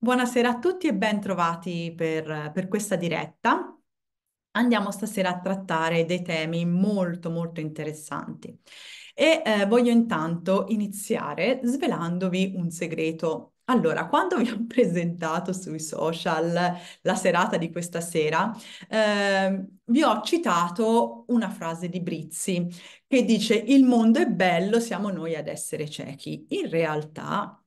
Buonasera a tutti e ben trovati per, per, questa diretta. Andiamo stasera a trattare dei temi molto molto interessanti e eh, voglio intanto iniziare svelandovi un segreto. Allora, quando vi ho presentato sui social la serata di questa sera, eh, vi ho citato una frase di Brizzi che dice il mondo è bello, siamo noi ad essere ciechi. In realtà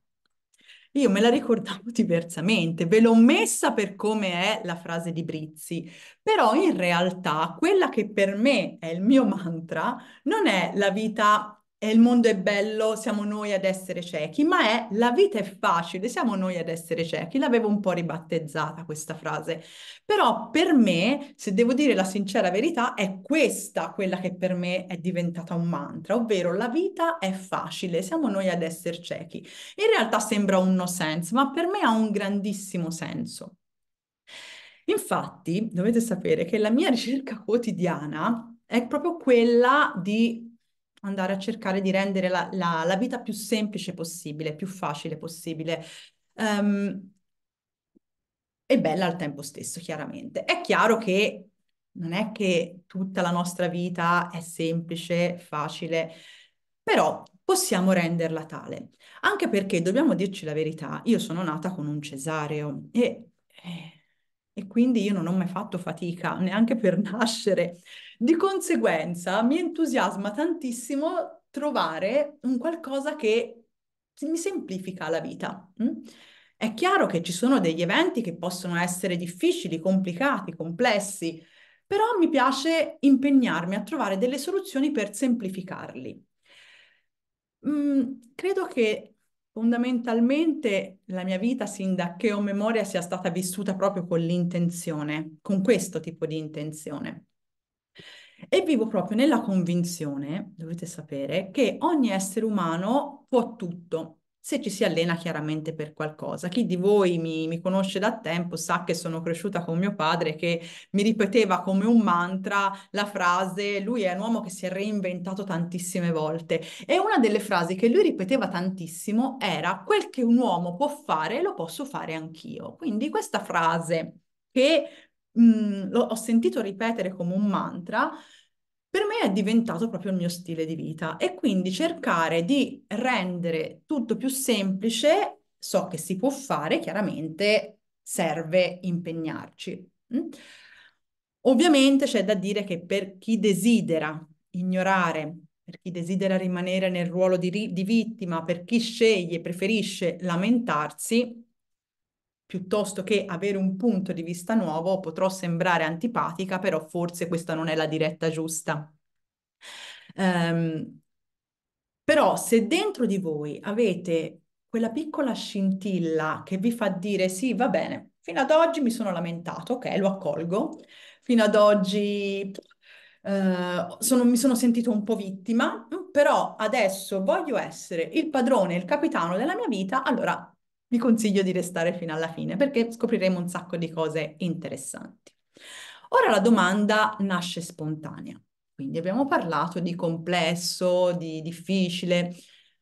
io me la ricordavo diversamente, ve l'ho messa per come è la frase di Brizzi, però in realtà quella che per me è il mio mantra non è la vita il mondo è bello, siamo noi ad essere ciechi, ma è la vita è facile, siamo noi ad essere ciechi. L'avevo un po' ribattezzata questa frase, però per me, se devo dire la sincera verità, è questa quella che per me è diventata un mantra, ovvero la vita è facile, siamo noi ad essere ciechi. In realtà sembra un no sense, ma per me ha un grandissimo senso. Infatti, dovete sapere che la mia ricerca quotidiana è proprio quella di andare a cercare di rendere la, la, la vita più semplice possibile, più facile possibile. Um, ehm, e bella al tempo stesso, chiaramente. È chiaro che non è che tutta la nostra vita è semplice, facile, però possiamo renderla tale. Anche perché dobbiamo dirci la verità, io sono nata con un cesareo e, eh, e quindi io non ho mai fatto fatica neanche per nascere. Di conseguenza mi entusiasma tantissimo trovare un qualcosa che mi semplifica la vita. Mm? È chiaro che ci sono degli eventi che possono essere difficili, complicati, complessi, però mi piace impegnarmi a trovare delle soluzioni per semplificarli. Mm, credo che fondamentalmente la mia vita sin da che ho memoria sia stata vissuta proprio con l'intenzione, con questo tipo di intenzione. E vivo proprio nella convinzione, dovete sapere, che ogni essere umano può tutto, se ci si allena chiaramente per qualcosa. Chi di voi mi, mi, conosce da tempo sa che sono cresciuta con mio padre che mi ripeteva come un mantra la frase, lui è un uomo che si è reinventato tantissime volte e una delle frasi che lui ripeteva tantissimo era quel che un uomo può fare lo posso fare anch'io. Quindi questa frase che mh, mhmm, l'ho sentito ripetere come un mantra, per me è diventato proprio il mio stile di vita e quindi cercare di rendere tutto più semplice, so che si può fare, chiaramente serve impegnarci. Ovviamente c'è da dire che per chi desidera ignorare, per chi desidera rimanere nel ruolo di, ri- di vittima, per chi sceglie e preferisce lamentarsi, piuttosto che avere un punto di vista nuovo, potrò sembrare antipatica, però forse questa non è la diretta giusta. Um, però se dentro di voi avete quella piccola scintilla che vi fa dire sì, va bene, fino ad oggi mi sono lamentato, ok, lo accolgo, fino ad oggi Uh, sono, mi sono sentito un po' vittima, mm, però adesso voglio essere il padrone, il capitano della mia vita, allora vi consiglio di restare fino alla fine perché scopriremo un sacco di cose interessanti. Ora la domanda nasce spontanea, quindi abbiamo parlato di complesso, di difficile.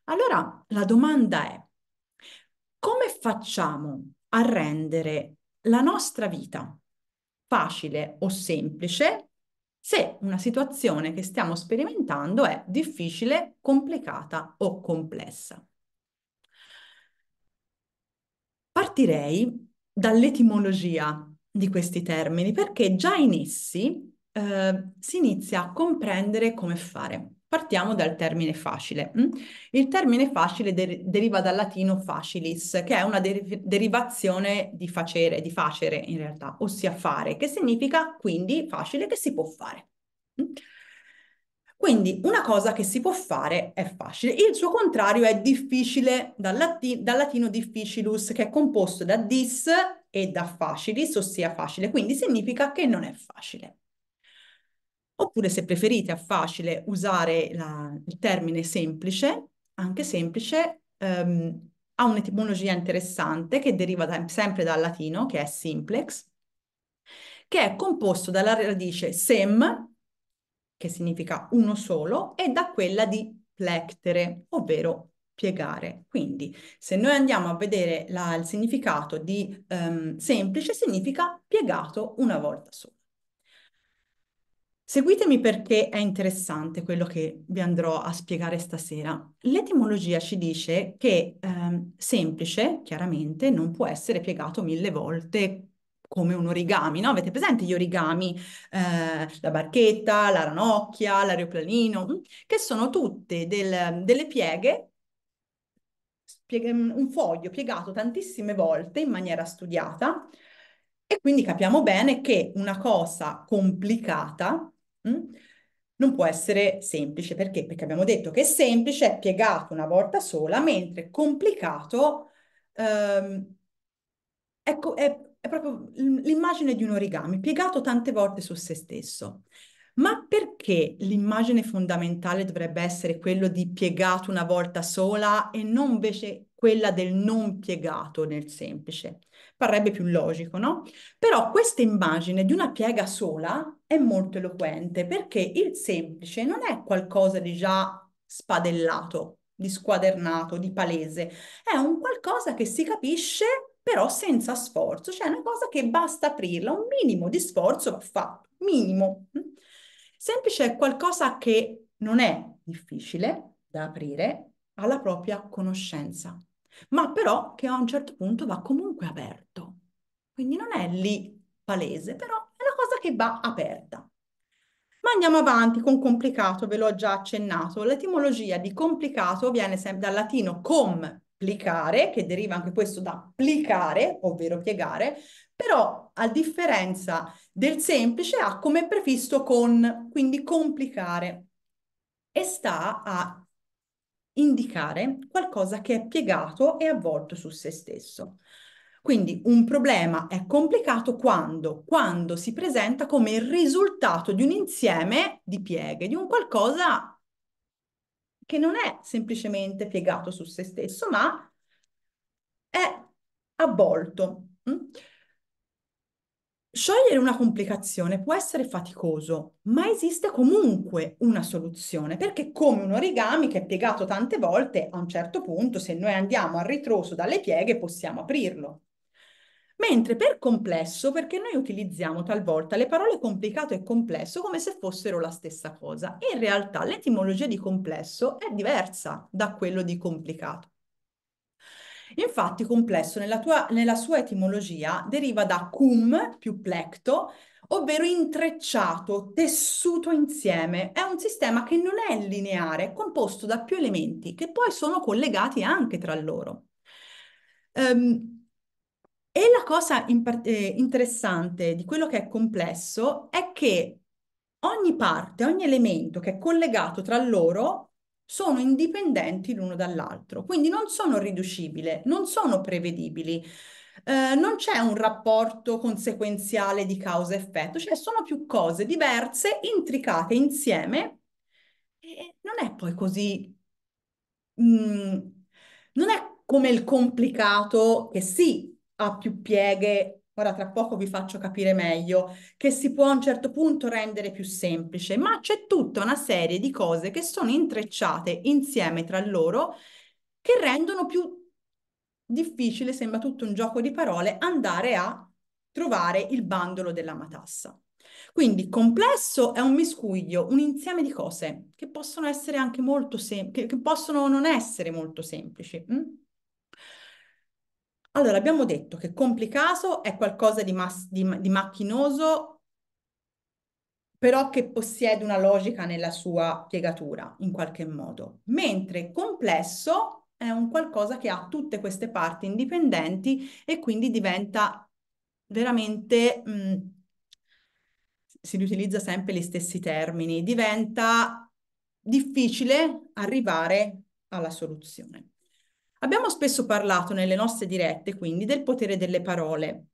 Allora la domanda è come facciamo a rendere la nostra vita facile o semplice se una situazione che stiamo sperimentando è difficile, complicata o complessa? partirei dall'etimologia di questi termini, perché già in essi eh, si inizia a comprendere come fare. Partiamo dal termine facile. Mm? Il termine facile der- deriva dal latino facilis, che è una der- derivazione di facere, di facere in realtà, ossia fare, che significa quindi facile che si può fare. Mm? Quindi una cosa che si può fare è facile. Il suo contrario è difficile, dal, lati- dal latino difficilus, che è composto da dis e da facilis, ossia facile, quindi significa che non è facile. Oppure se preferite a facile usare la, il termine semplice, anche semplice, ehm, ha un'etimologia interessante che deriva da, sempre dal latino, che è simplex, che è composto dalla radice sem, che significa uno solo, e da quella di plectere, ovvero piegare. Quindi se noi andiamo a vedere la, il significato di um, semplice, significa piegato una volta sola. Seguitemi perché è interessante quello che vi andrò a spiegare stasera. L'etimologia ci dice che ehm, semplice, chiaramente, non può essere piegato mille volte come un origami, no? Avete presente gli origami, eh, la barchetta, la ranocchia, l'aeroplanino, mm? che sono tutte del, delle pieghe, pieghe, mm, un foglio piegato tantissime volte in maniera studiata e quindi capiamo bene che una cosa complicata mh, mm, non può essere semplice. Perché? Perché abbiamo detto che semplice è piegato una volta sola, mentre complicato ehm, ecco, è, è è proprio l'immagine di un origami piegato tante volte su se stesso. Ma perché l'immagine fondamentale dovrebbe essere quello di piegato una volta sola e non invece quella del non piegato nel semplice? Parrebbe più logico, no? Però questa immagine di una piega sola è molto eloquente perché il semplice non è qualcosa di già spadellato, di squadernato, di palese, è un qualcosa che si capisce però senza sforzo, cioè è una cosa che basta aprirla, un minimo di sforzo va fatto, minimo. Mm. Semplice è qualcosa che non è difficile da aprire alla propria conoscenza, ma però che a un certo punto va comunque aperto. Quindi non è lì palese, però è una cosa che va aperta. Ma andiamo avanti con complicato, ve l'ho già accennato. L'etimologia di complicato viene sempre dal latino com, applicare, che deriva anche questo da applicare, ovvero piegare, però a differenza del semplice ha come prefisso con, quindi complicare, e sta a indicare qualcosa che è piegato e avvolto su se stesso. Quindi un problema è complicato quando, quando si presenta come il risultato di un insieme di pieghe, di un qualcosa che non è semplicemente piegato su se stesso, ma è avvolto. Mm? Sciogliere una complicazione può essere faticoso, ma esiste comunque una soluzione, perché come un origami che è piegato tante volte, a un certo punto, se noi andiamo al ritroso dalle pieghe, possiamo aprirlo. Mentre per complesso, perché noi utilizziamo talvolta le parole complicato e complesso come se fossero la stessa cosa. In realtà l'etimologia di complesso è diversa da quello di complicato. Infatti complesso nella, tua, nella sua etimologia deriva da cum più plecto, ovvero intrecciato, tessuto insieme. È un sistema che non è lineare, è composto da più elementi che poi sono collegati anche tra loro. Um, e la cosa eh, interessante di quello che è complesso è che ogni parte, ogni elemento che è collegato tra loro sono indipendenti l'uno dall'altro, quindi non sono riducibili, non sono prevedibili. Eh, non c'è un rapporto conseguenziale di causa-effetto, cioè sono più cose diverse, intricate insieme e non è poi così... Mm, non è come il complicato che sì, ha più pieghe, ora tra poco vi faccio capire meglio, che si può a un certo punto rendere più semplice, ma c'è tutta una serie di cose che sono intrecciate insieme tra loro che rendono più difficile, sembra tutto un gioco di parole, andare a trovare il bandolo della matassa. Quindi complesso è un miscuglio, un insieme di cose che possono essere anche molto semplici, che, che, possono non essere molto semplici. Hm? Allora, abbiamo detto che complicato è qualcosa di, di, di macchinoso, però che possiede una logica nella sua piegatura, in qualche modo. Mentre complesso è un qualcosa che ha tutte queste parti indipendenti e quindi diventa veramente... Mh, mm, si riutilizza sempre gli stessi termini, diventa difficile arrivare alla soluzione. Abbiamo spesso parlato nelle nostre dirette, quindi, del potere delle parole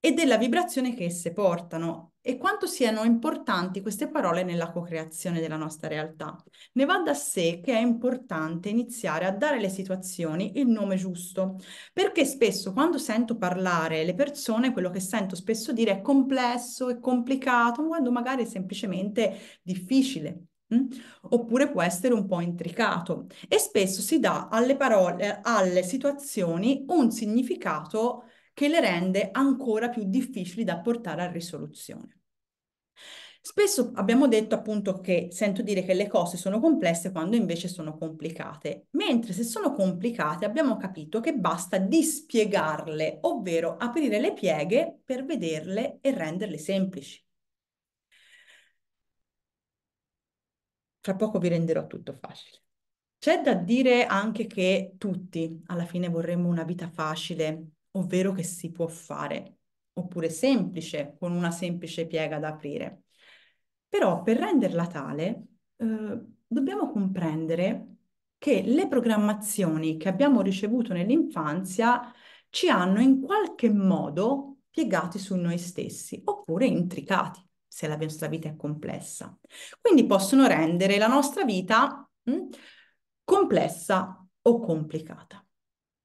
e della vibrazione che esse portano e quanto siano importanti queste parole nella co-creazione della nostra realtà. Ne va da sé che è importante iniziare a dare alle situazioni il nome giusto, perché spesso quando sento parlare le persone, quello che sento spesso dire è complesso, è complicato, quando magari è semplicemente difficile, Oppure può essere un po' intricato e spesso si dà alle parole, alle situazioni un significato che le rende ancora più difficili da portare a risoluzione. Spesso abbiamo detto appunto che sento dire che le cose sono complesse quando invece sono complicate, mentre se sono complicate abbiamo capito che basta dispiegarle, ovvero aprire le pieghe per vederle e renderle semplici. tra poco vi renderò tutto facile. C'è da dire anche che tutti alla fine vorremmo una vita facile, ovvero che si può fare, oppure semplice, con una semplice piega da aprire. Però per renderla tale eh, dobbiamo comprendere che le programmazioni che abbiamo ricevuto nell'infanzia ci hanno in qualche modo piegati su noi stessi, oppure intricati se la nostra vita è complessa. Quindi possono rendere la nostra vita mh, hm, complessa o complicata.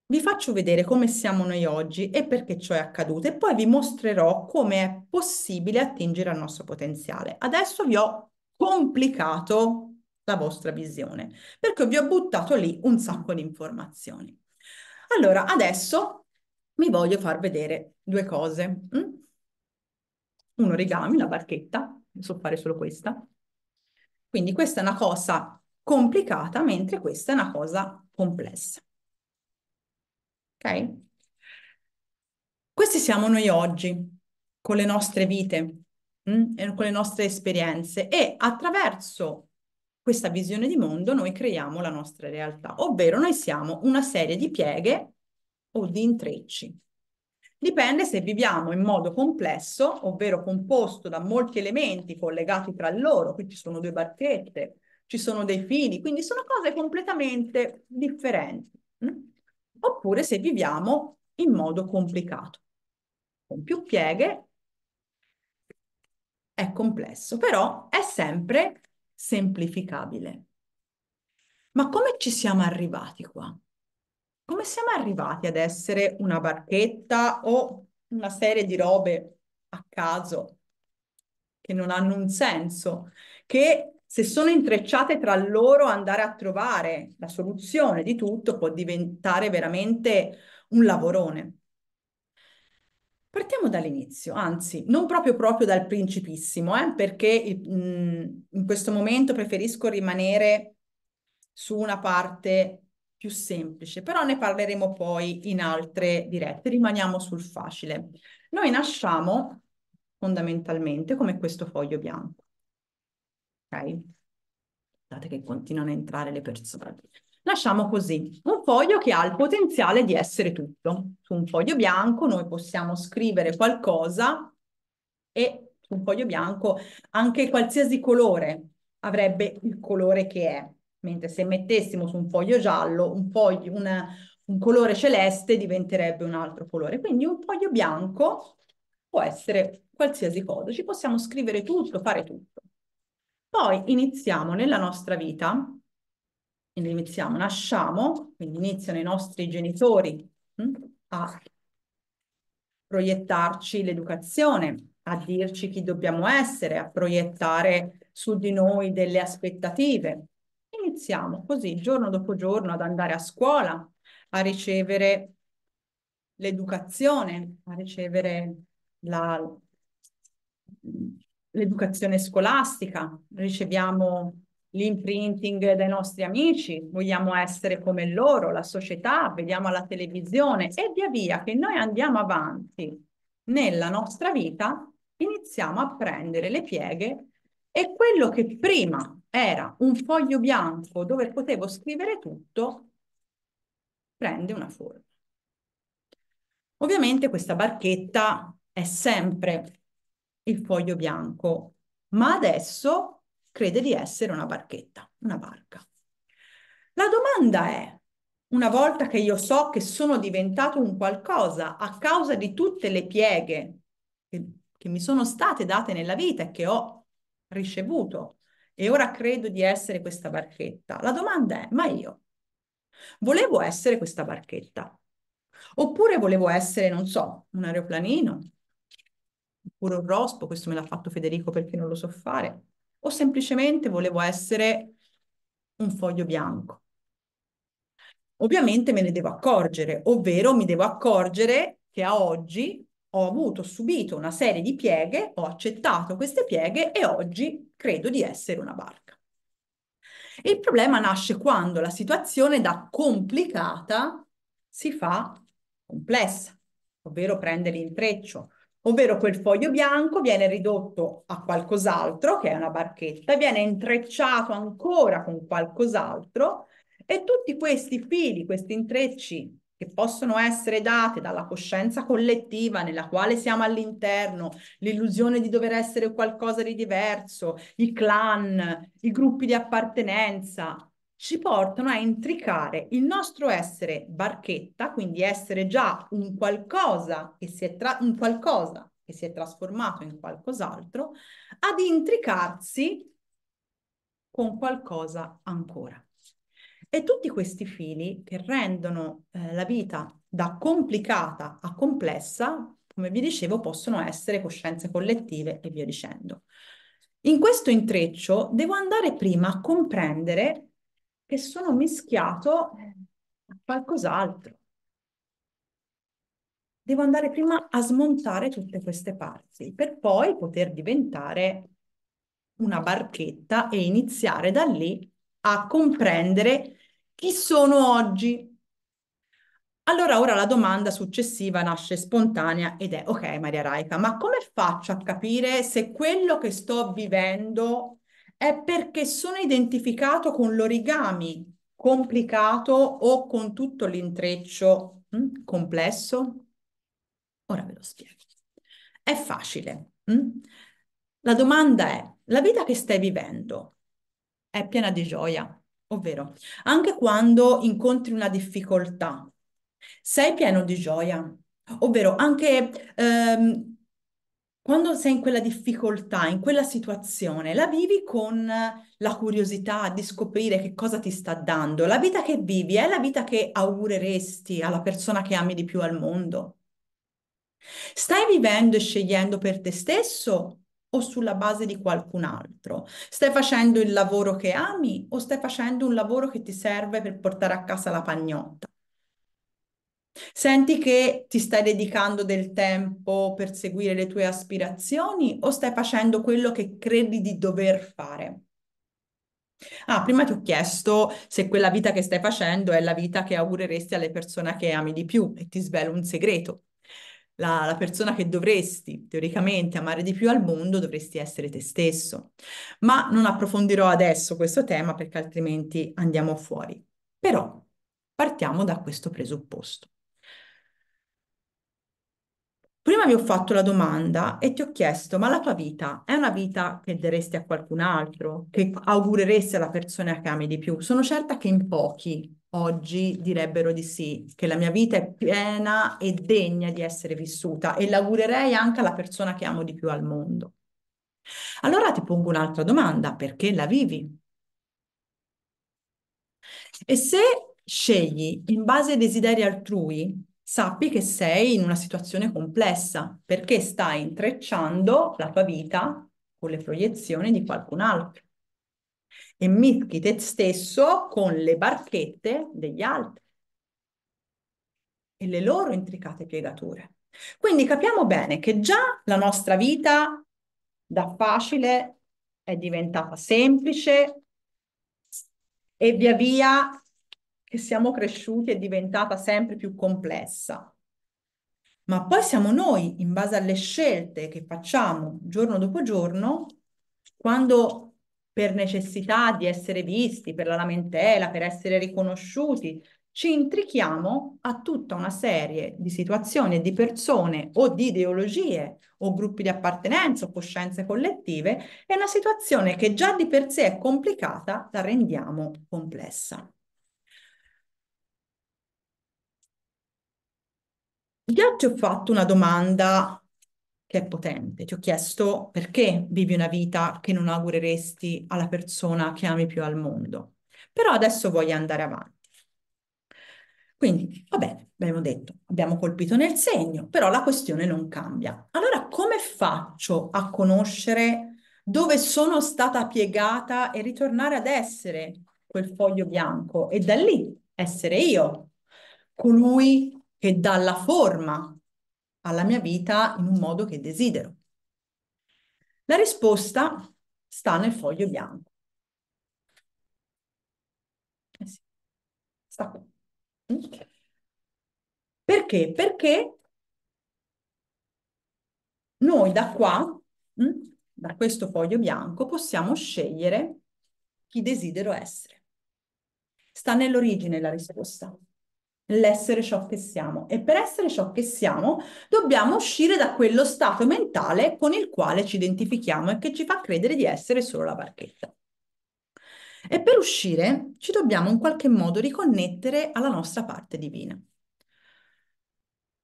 Vi faccio vedere come siamo noi oggi e perché ciò è accaduto e poi vi mostrerò come è possibile attingere al nostro potenziale. Adesso vi ho complicato la vostra visione perché vi ho buttato lì un sacco di informazioni. Allora, adesso vi voglio far vedere due cose. Mh? Hm? un origami, una barchetta, so fare solo questa. Quindi questa è una cosa complicata, mentre questa è una cosa complessa. Ok? Questi siamo noi oggi, con le nostre vite, mh? Mm, con le nostre esperienze e attraverso questa visione di mondo noi creiamo la nostra realtà, ovvero noi siamo una serie di pieghe o di intrecci Dipende se viviamo in modo complesso, ovvero composto da molti elementi collegati tra loro, qui ci sono due barchette, ci sono dei fili, quindi sono cose completamente differenti. Mm? Oppure se viviamo in modo complicato, con più pieghe, è complesso, però è sempre semplificabile. Ma come ci siamo arrivati qua? come siamo arrivati ad essere una barchetta o una serie di robe a caso che non hanno un senso, che se sono intrecciate tra loro andare a trovare la soluzione di tutto può diventare veramente un lavorone. Partiamo dall'inizio, anzi, non proprio proprio dal principissimo, eh, perché in questo momento preferisco rimanere su una parte più semplice, però ne parleremo poi in altre dirette, rimaniamo sul facile. Noi nasciamo fondamentalmente come questo foglio bianco. Ok? Guardate che continuano a entrare le persone. Lasciamo così, un foglio che ha il potenziale di essere tutto. Su un foglio bianco noi possiamo scrivere qualcosa e su un foglio bianco anche qualsiasi colore avrebbe il colore che è mentre se mettessimo su un foglio giallo un, foglio, una, un colore celeste diventerebbe un altro colore. Quindi un foglio bianco può essere qualsiasi cosa, ci possiamo scrivere tutto, fare tutto. Poi iniziamo nella nostra vita, iniziamo, nasciamo, quindi iniziano i nostri genitori hm, a proiettarci l'educazione, a dirci chi dobbiamo essere, a proiettare su di noi delle aspettative iniziamo così giorno dopo giorno ad andare a scuola, a ricevere l'educazione, a ricevere l'educazione scolastica, riceviamo l'imprinting dai nostri amici, vogliamo essere come loro, la società, vediamo la televisione e via via che noi andiamo avanti nella nostra vita, iniziamo a prendere le pieghe e quello che prima era un foglio bianco dove potevo scrivere tutto, prende una forma. Ovviamente questa barchetta è sempre il foglio bianco, ma adesso crede di essere una barchetta, una barca. La domanda è, una volta che io so che sono diventato un qualcosa a causa di tutte le pieghe che, che mi sono state date nella vita e che ho ricevuto e ora credo di essere questa barchetta. La domanda è, ma io volevo essere questa barchetta? Oppure volevo essere, non so, un aeroplanino, oppure un rospo, questo me l'ha fatto Federico perché non lo so fare, o semplicemente volevo essere un foglio bianco. Ovviamente me ne devo accorgere, ovvero mi devo accorgere che a oggi ho avuto, ho subito una serie di pieghe, ho accettato queste pieghe e oggi credo di essere una barca. Il problema nasce quando la situazione da complicata si fa complessa, ovvero prende l'intreccio, ovvero quel foglio bianco viene ridotto a qualcos'altro, che è una barchetta, viene intrecciato ancora con qualcos'altro e tutti questi fili, questi intrecci che possono essere date dalla coscienza collettiva nella quale siamo all'interno, l'illusione di dover essere qualcosa di diverso, i clan, i gruppi di appartenenza, ci portano a intricare il nostro essere barchetta, quindi essere già un qualcosa che si è, tra- un qualcosa che si è trasformato in qualcos'altro, ad intricarsi con qualcosa ancora. E tutti questi fili che rendono eh, la vita da complicata a complessa, come vi dicevo, possono essere coscienze collettive e via dicendo. In questo intreccio devo andare prima a comprendere che sono mischiato a qualcos'altro. Devo andare prima a smontare tutte queste parti per poi poter diventare una barchetta e iniziare da lì a comprendere chi sono oggi? Allora ora la domanda successiva nasce spontanea ed è, ok Maria Raica, ma come faccio a capire se quello che sto vivendo è perché sono identificato con l'origami complicato o con tutto l'intreccio mh, hm, complesso? Ora ve lo spiego. È facile. Mh? Hm? La domanda è, la vita che stai vivendo è piena di gioia? Ovvero, anche quando incontri una difficoltà, sei pieno di gioia. Ovvero, anche ehm, quando sei in quella difficoltà, in quella situazione, la vivi con la curiosità di scoprire che cosa ti sta dando. La vita che vivi è la vita che augureresti alla persona che ami di più al mondo. Stai vivendo e scegliendo per te stesso o sulla base di qualcun altro? Stai facendo il lavoro che ami o stai facendo un lavoro che ti serve per portare a casa la pagnotta? Senti che ti stai dedicando del tempo per seguire le tue aspirazioni o stai facendo quello che credi di dover fare? Ah, prima ti ho chiesto se quella vita che stai facendo è la vita che augureresti alle persone che ami di più e ti svelo un segreto la, la persona che dovresti teoricamente amare di più al mondo, dovresti essere te stesso. Ma non approfondirò adesso questo tema perché altrimenti andiamo fuori. Però partiamo da questo presupposto. Prima vi ho fatto la domanda e ti ho chiesto, ma la tua vita è una vita che daresti a qualcun altro, che augureresti alla persona che ami di più? Sono certa che in pochi oggi direbbero di sì, che la mia vita è piena e degna di essere vissuta e l'augurerei anche alla persona che amo di più al mondo. Allora ti pongo un'altra domanda, perché la vivi? E se scegli in base ai desideri altrui, sappi che sei in una situazione complessa, perché stai intrecciando la tua vita con le proiezioni di qualcun altro e mischi te stesso con le barchette degli altri e le loro intricate piegature. Quindi capiamo bene che già la nostra vita da facile è diventata semplice e via via che siamo cresciuti è diventata sempre più complessa. Ma poi siamo noi, in base alle scelte che facciamo giorno dopo giorno, quando per necessità di essere visti, per la lamentela, per essere riconosciuti, ci intrichiamo a tutta una serie di situazioni, e di persone o di ideologie o gruppi di appartenenza o coscienze collettive e una situazione che già di per sé è complicata la rendiamo complessa. Gli oggi ho fatto una domanda che è potente. Ti ho chiesto perché vivi una vita che non augureresti alla persona che ami più al mondo. Però adesso voglio andare avanti. Quindi, va bene, abbiamo detto, abbiamo colpito nel segno, però la questione non cambia. Allora, come faccio a conoscere dove sono stata piegata e ritornare ad essere quel foglio bianco e da lì essere io, colui che dà la forma alla mia vita in un modo che desidero? La risposta sta nel foglio bianco. Eh sta qui. Perché? Perché noi da qua, mm, da questo foglio bianco, possiamo scegliere chi desidero essere. Sta nell'origine la risposta l'essere ciò che siamo e per essere ciò che siamo dobbiamo uscire da quello stato mentale con il quale ci identifichiamo e che ci fa credere di essere solo la barchetta. E per uscire ci dobbiamo in qualche modo riconnettere alla nostra parte divina.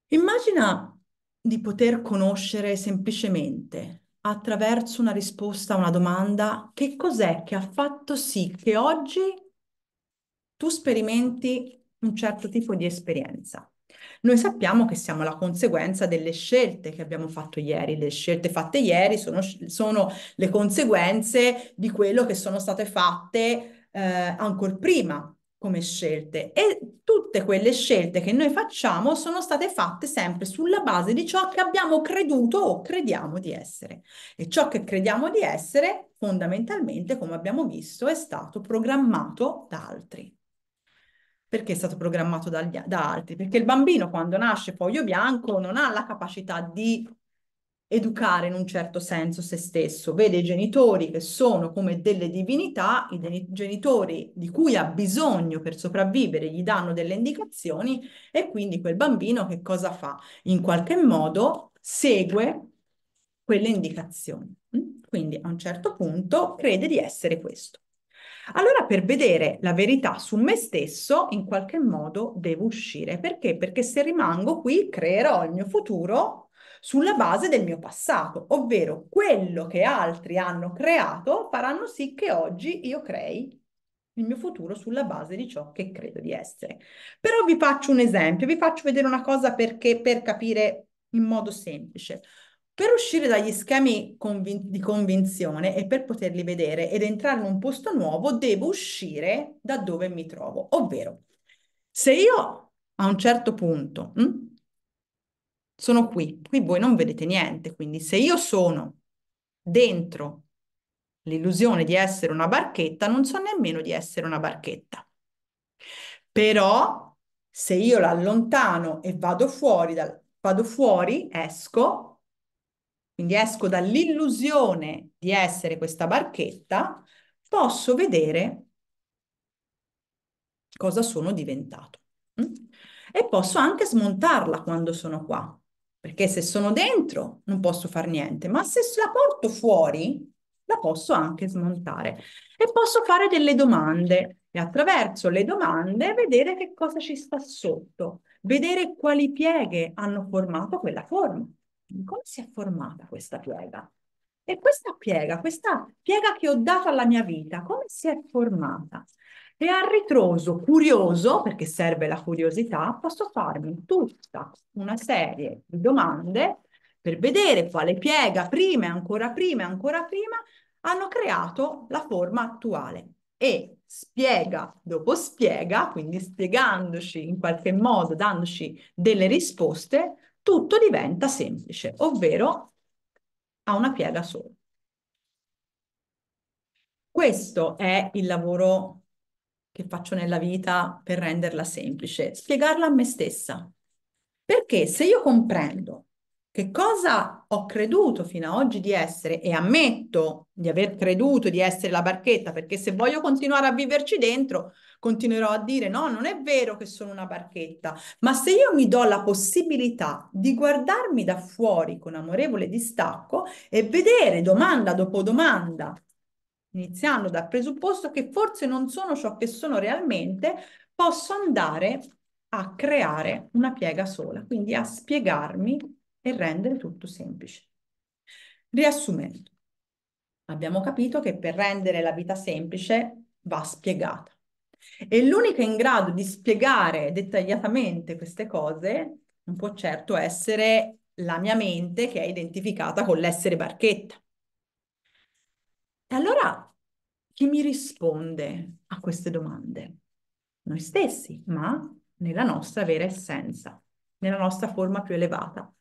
Immagina di poter conoscere semplicemente attraverso una risposta a una domanda che cos'è che ha fatto sì che oggi tu sperimenti un certo tipo di esperienza. Noi sappiamo che siamo la conseguenza delle scelte che abbiamo fatto ieri, le scelte fatte ieri sono, sono le conseguenze di quello che sono state fatte eh, ancora prima come scelte e tutte quelle scelte che noi facciamo sono state fatte sempre sulla base di ciò che abbiamo creduto o crediamo di essere e ciò che crediamo di essere fondamentalmente come abbiamo visto è stato programmato da altri perché è stato programmato dagli, da altri, perché il bambino quando nasce foglio bianco non ha la capacità di educare in un certo senso se stesso, vede i genitori che sono come delle divinità, i de- genitori di cui ha bisogno per sopravvivere gli danno delle indicazioni e quindi quel bambino che cosa fa? In qualche modo segue quelle indicazioni. Mm? Quindi a un certo punto crede di essere questo. Allora per vedere la verità su me stesso, in qualche modo devo uscire. Perché? Perché se rimango qui creerò il mio futuro sulla base del mio passato, ovvero quello che altri hanno creato faranno sì che oggi io crei il mio futuro sulla base di ciò che credo di essere. Però vi faccio un esempio, vi faccio vedere una cosa perché, per capire in modo semplice. Per uscire dagli schemi convin- di convinzione e per poterli vedere ed entrare in un posto nuovo, devo uscire da dove mi trovo. Ovvero, se io a un certo punto mh, hm, sono qui, qui voi non vedete niente, quindi se io sono dentro l'illusione di essere una barchetta, non so nemmeno di essere una barchetta. Però se io la allontano e vado fuori, dal, vado fuori, esco, quindi esco dall'illusione di essere questa barchetta, posso vedere cosa sono diventato. Mm? E posso anche smontarla quando sono qua, perché se sono dentro non posso fare niente, ma se la porto fuori la posso anche smontare e posso fare delle domande e attraverso le domande vedere che cosa ci sta sotto, vedere quali pieghe hanno formato quella forma come si è formata questa piega? E questa piega, questa piega che ho dato alla mia vita, come si è formata? E al ritroso, curioso, perché serve la curiosità, posso farmi tutta una serie di domande per vedere quale piega prima e ancora prima e ancora prima hanno creato la forma attuale. E spiega dopo spiega, quindi spiegandoci in qualche modo, dandoci delle risposte, tutto diventa semplice, ovvero ha una piega sola. Questo è il lavoro che faccio nella vita per renderla semplice, spiegarla a me stessa. Perché se io comprendo che cosa ho creduto fino ad oggi di essere e ammetto di aver creduto di essere la barchetta, perché se voglio continuare a viverci dentro, continuerò a dire no, non è vero che sono una barchetta, ma se io mi do la possibilità di guardarmi da fuori con amorevole distacco e vedere domanda dopo domanda, iniziando dal presupposto che forse non sono ciò che sono realmente, posso andare a creare una piega sola, quindi a spiegarmi e rendere tutto semplice. Riassumendo, abbiamo capito che per rendere la vita semplice va spiegata. E l'unica in grado di spiegare dettagliatamente queste cose non può certo essere la mia mente che è identificata con l'essere barchetta. E allora chi mi risponde a queste domande? Noi stessi, ma nella nostra vera essenza, nella nostra forma più elevata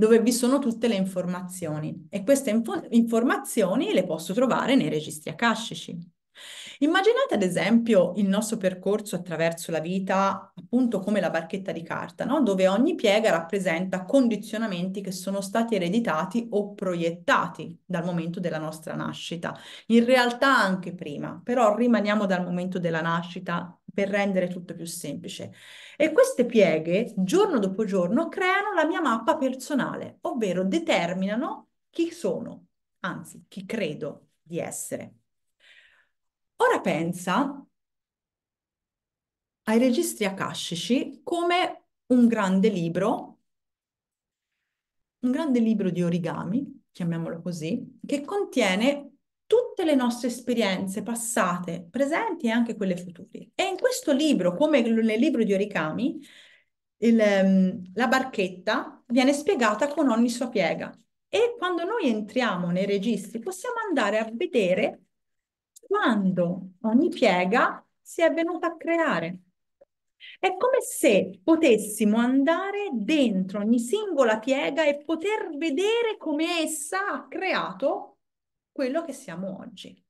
dove vi sono tutte le informazioni e queste info- informazioni le posso trovare nei registri akashici. Immaginate ad esempio il nostro percorso attraverso la vita, appunto come la barchetta di carta, no? dove ogni piega rappresenta condizionamenti che sono stati ereditati o proiettati dal momento della nostra nascita, in realtà anche prima, però rimaniamo dal momento della nascita per rendere tutto più semplice. E queste pieghe, giorno dopo giorno, creano la mia mappa personale, ovvero determinano chi sono, anzi chi credo di essere. Ora pensa ai registri akashici come un grande libro, un grande libro di origami, chiamiamolo così, che contiene tutte le nostre esperienze passate, presenti e anche quelle future. E in questo libro, come nel libro di Origami, il, ehm, la barchetta viene spiegata con ogni sua piega. E quando noi entriamo nei registri possiamo andare a vedere quando ogni piega si è venuta a creare. È come se potessimo andare dentro ogni singola piega e poter vedere come essa ha creato quello che siamo oggi.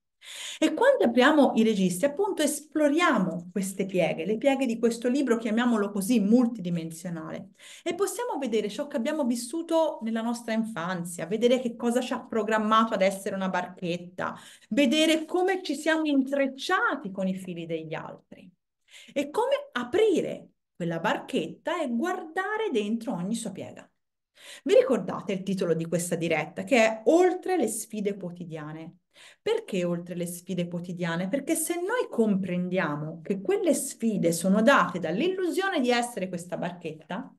E quando apriamo i registri, appunto, esploriamo queste pieghe, le pieghe di questo libro, chiamiamolo così, multidimensionale, e possiamo vedere ciò che abbiamo vissuto nella nostra infanzia, vedere che cosa ci ha programmato ad essere una barchetta, vedere come ci siamo intrecciati con i fili degli altri e come aprire quella barchetta e guardare dentro ogni sua piega. Vi ricordate il titolo di questa diretta che è Oltre le sfide quotidiane? Perché oltre le sfide quotidiane? Perché se noi comprendiamo che quelle sfide sono date dall'illusione di essere questa barchetta,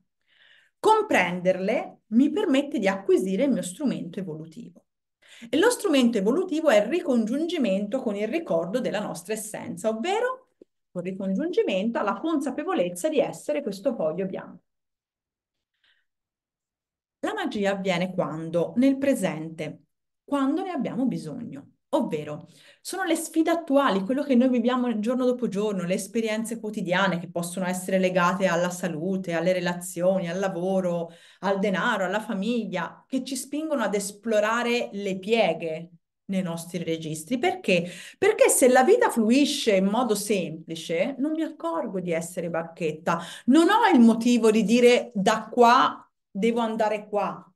comprenderle mi permette di acquisire il mio strumento evolutivo. E lo strumento evolutivo è il ricongiungimento con il ricordo della nostra essenza, ovvero il ricongiungimento alla consapevolezza di essere questo foglio bianco. La magia avviene quando? Nel presente, quando ne abbiamo bisogno. Ovvero, sono le sfide attuali, quello che noi viviamo giorno dopo giorno, le esperienze quotidiane che possono essere legate alla salute, alle relazioni, al lavoro, al denaro, alla famiglia, che ci spingono ad esplorare le pieghe nei nostri registri. Perché? Perché se la vita fluisce in modo semplice, non mi accorgo di essere bacchetta, non ho il motivo di dire da qua devo andare qua,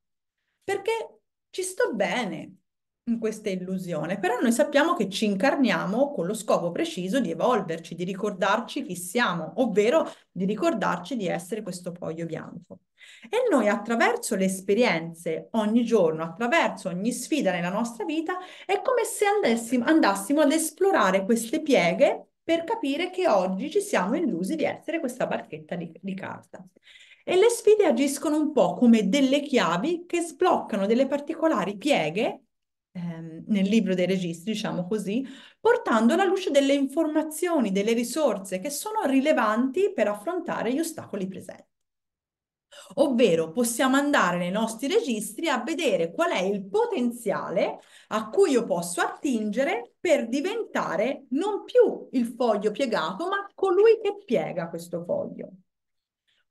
perché ci sto bene in questa illusione, però noi sappiamo che ci incarniamo con lo scopo preciso di evolverci, di ricordarci chi siamo, ovvero di ricordarci di essere questo foglio bianco. E noi attraverso le esperienze ogni giorno, attraverso ogni sfida nella nostra vita, è come se andessimo, andassimo ad esplorare queste pieghe per capire che oggi ci siamo illusi di essere questa barchetta di, di carta e le sfide agiscono un po' come delle chiavi che sbloccano delle particolari pieghe ehm, nel libro dei registri, diciamo così, portando alla luce delle informazioni, delle risorse che sono rilevanti per affrontare gli ostacoli presenti. Ovvero possiamo andare nei nostri registri a vedere qual è il potenziale a cui io posso attingere per diventare non più il foglio piegato, ma colui che piega questo foglio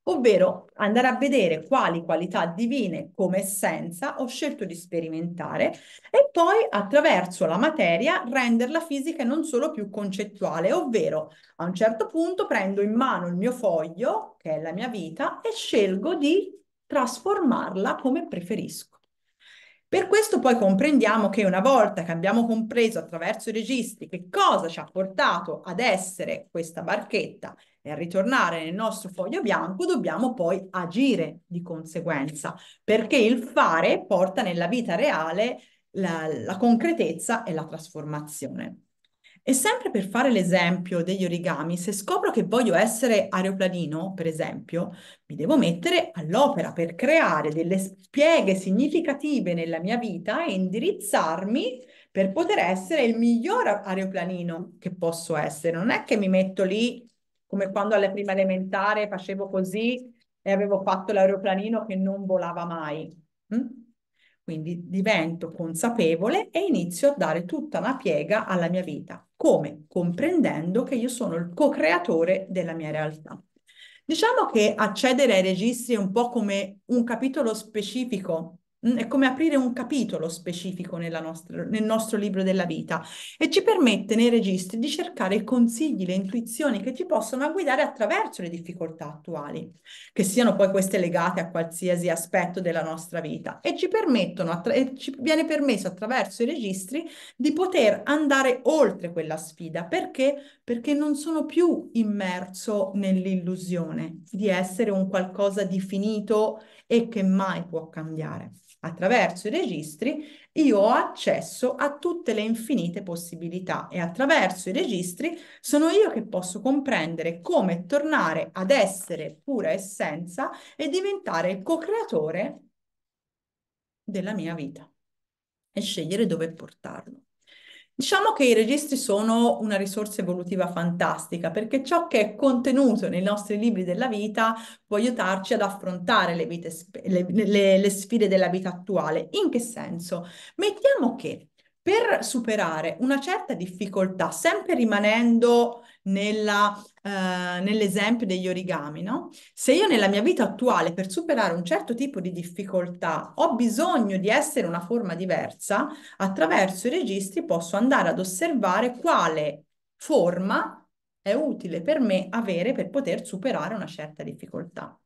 ovvero andare a vedere quali qualità divine come essenza ho scelto di sperimentare e poi attraverso la materia renderla fisica e non solo più concettuale, ovvero a un certo punto prendo in mano il mio foglio, che è la mia vita, e scelgo di trasformarla come preferisco. Per questo poi comprendiamo che una volta che abbiamo compreso attraverso i registri che cosa ci ha portato ad essere questa barchetta e a ritornare nel nostro foglio bianco, dobbiamo poi agire di conseguenza, perché il fare porta nella vita reale la, la concretezza e la trasformazione. E sempre per fare l'esempio degli origami, se scopro che voglio essere aeroplanino, per esempio, mi devo mettere all'opera per creare delle pieghe significative nella mia vita e indirizzarmi per poter essere il miglior aeroplanino che posso essere. Non è che mi metto lì come quando alla prima elementare facevo così e avevo fatto l'aeroplanino che non volava mai. Mm? Quindi divento consapevole e inizio a dare tutta una piega alla mia vita. Come? Comprendendo che io sono il co-creatore della mia realtà. Diciamo che accedere ai registri è un po' come un capitolo specifico è come aprire un capitolo specifico nostra, nel nostro libro della vita e ci permette nei registri di cercare i consigli, le intuizioni che ci possono guidare attraverso le difficoltà attuali, che siano poi queste legate a qualsiasi aspetto della nostra vita e ci permettono, e ci viene permesso attraverso i registri di poter andare oltre quella sfida perché perché non sono più immerso nell'illusione di essere un qualcosa di finito e che mai può cambiare. Attraverso i registri io ho accesso a tutte le infinite possibilità e attraverso i registri sono io che posso comprendere come tornare ad essere pura essenza e diventare il co-creatore della mia vita e scegliere dove portarlo. Diciamo che i registri sono una risorsa evolutiva fantastica perché ciò che è contenuto nei nostri libri della vita può aiutarci ad affrontare le, vite, le, le, le sfide della vita attuale. In che senso? Mettiamo che per superare una certa difficoltà, sempre rimanendo nella, eh, nell'esempio degli origami, no? Se io nella mia vita attuale per superare un certo tipo di difficoltà ho bisogno di essere una forma diversa, attraverso i registri posso andare ad osservare quale forma è utile per me avere per poter superare una certa difficoltà.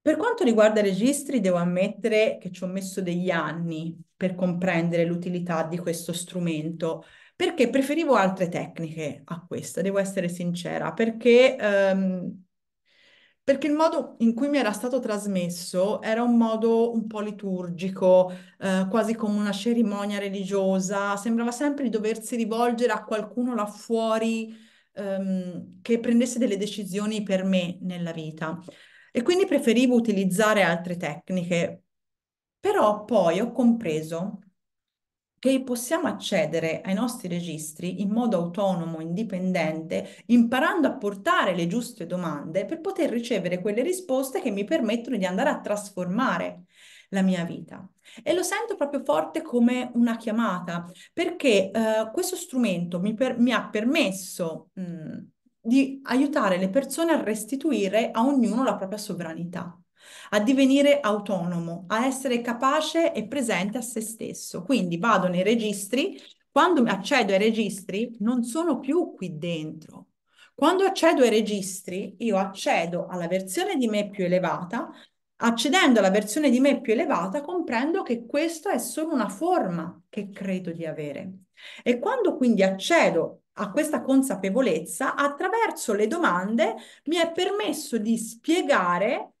Per quanto riguarda i registri, devo ammettere che ci ho messo degli anni per comprendere l'utilità di questo strumento perché preferivo altre tecniche a questa, devo essere sincera, perché, ehm, perché il modo in cui mi era stato trasmesso era un modo un po' liturgico, eh, quasi come una cerimonia religiosa, sembrava sempre di doversi rivolgere a qualcuno là fuori ehm, che prendesse delle decisioni per me nella vita. E quindi preferivo utilizzare altre tecniche, però poi ho compreso che possiamo accedere ai nostri registri in modo autonomo, indipendente, imparando a portare le giuste domande per poter ricevere quelle risposte che mi permettono di andare a trasformare la mia vita. E lo sento proprio forte come una chiamata, perché eh, questo strumento mi, per, mi ha permesso mh, di aiutare le persone a restituire a ognuno la propria sovranità a divenire autonomo, a essere capace e presente a se stesso. Quindi vado nei registri, quando accedo ai registri non sono più qui dentro. Quando accedo ai registri io accedo alla versione di me più elevata, accedendo alla versione di me più elevata comprendo che questa è solo una forma che credo di avere. E quando quindi accedo a questa consapevolezza, attraverso le domande mi è permesso di spiegare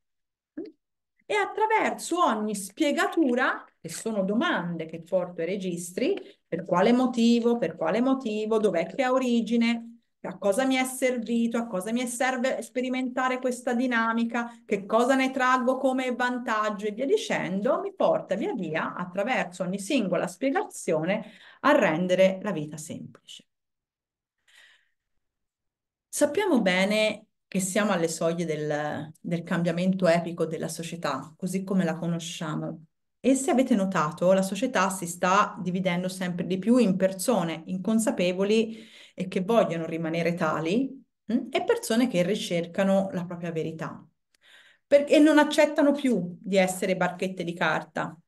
e attraverso ogni spiegatura, che sono domande che porto ai registri, per quale motivo, per quale motivo, dov'è che ha origine, a cosa mi è servito, a cosa mi serve sperimentare questa dinamica, che cosa ne traggo come vantaggio e via dicendo, mi porta via via attraverso ogni singola spiegazione a rendere la vita semplice. Sappiamo bene che siamo alle soglie del, del cambiamento epico della società, così come la conosciamo. E se avete notato, la società si sta dividendo sempre di più in persone inconsapevoli e che vogliono rimanere tali hm, e persone che ricercano la propria verità perché non accettano più di essere barchette di carta,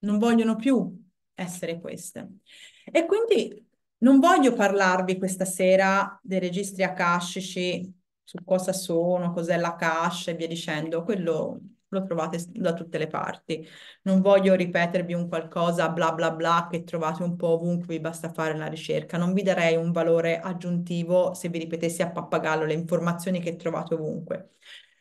non vogliono più essere queste. E quindi non voglio parlarvi questa sera dei registri akashici su cosa sono, cos'è la cache e via dicendo, quello lo trovate da tutte le parti. Non voglio ripetervi un qualcosa bla bla bla che trovate un po' ovunque, vi basta fare una ricerca. Non vi darei un valore aggiuntivo se vi ripetessi a pappagallo le informazioni che trovate ovunque.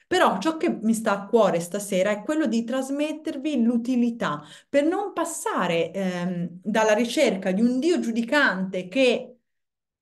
Però ciò che mi sta a cuore stasera è quello di trasmettervi l'utilità per non passare ehm, dalla ricerca di un Dio giudicante che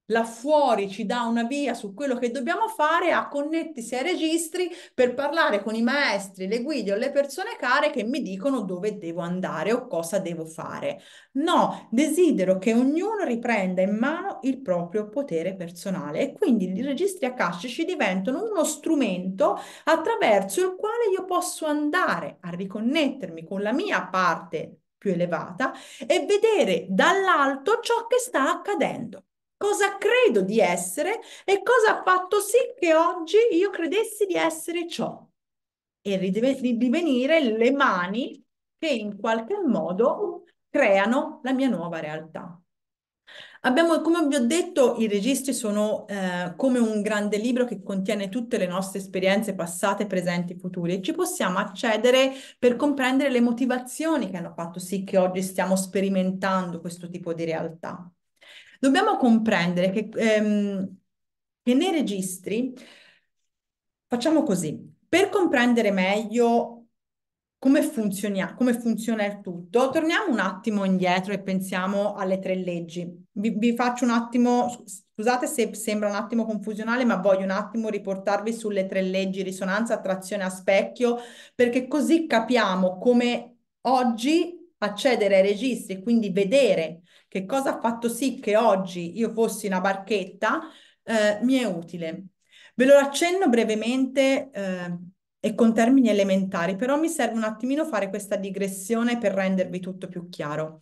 là fuori ci dà una via su quello che dobbiamo fare a connettersi ai registri per parlare con i maestri, le guide o le persone care che mi dicono dove devo andare o cosa devo fare. No, desidero che ognuno riprenda in mano il proprio potere personale e quindi i registri akashici diventano uno strumento attraverso il quale io posso andare a riconnettermi con la mia parte più elevata e vedere dall'alto ciò che sta accadendo cosa credo di essere e cosa ha fatto sì che oggi io credessi di essere ciò e divenire le mani che in qualche modo creano la mia nuova realtà. Abbiamo, come vi ho detto, i registri sono eh, come un grande libro che contiene tutte le nostre esperienze passate, presenti e future. e Ci possiamo accedere per comprendere le motivazioni che hanno fatto sì che oggi stiamo sperimentando questo tipo di realtà. Dobbiamo comprendere che, ehm, che nei registri facciamo così. Per comprendere meglio come, funziona, come funziona il tutto, torniamo un attimo indietro e pensiamo alle tre leggi. Vi, vi faccio un attimo, scusate se sembra un attimo confusionale, ma voglio un attimo riportarvi sulle tre leggi risonanza, attrazione a specchio, perché così capiamo come oggi accedere ai registri e quindi vedere che cosa ha fatto sì che oggi io fossi una barchetta, eh, mi è utile. Ve lo accenno brevemente eh, e con termini elementari, però mi serve un attimino fare questa digressione per rendervi tutto più chiaro.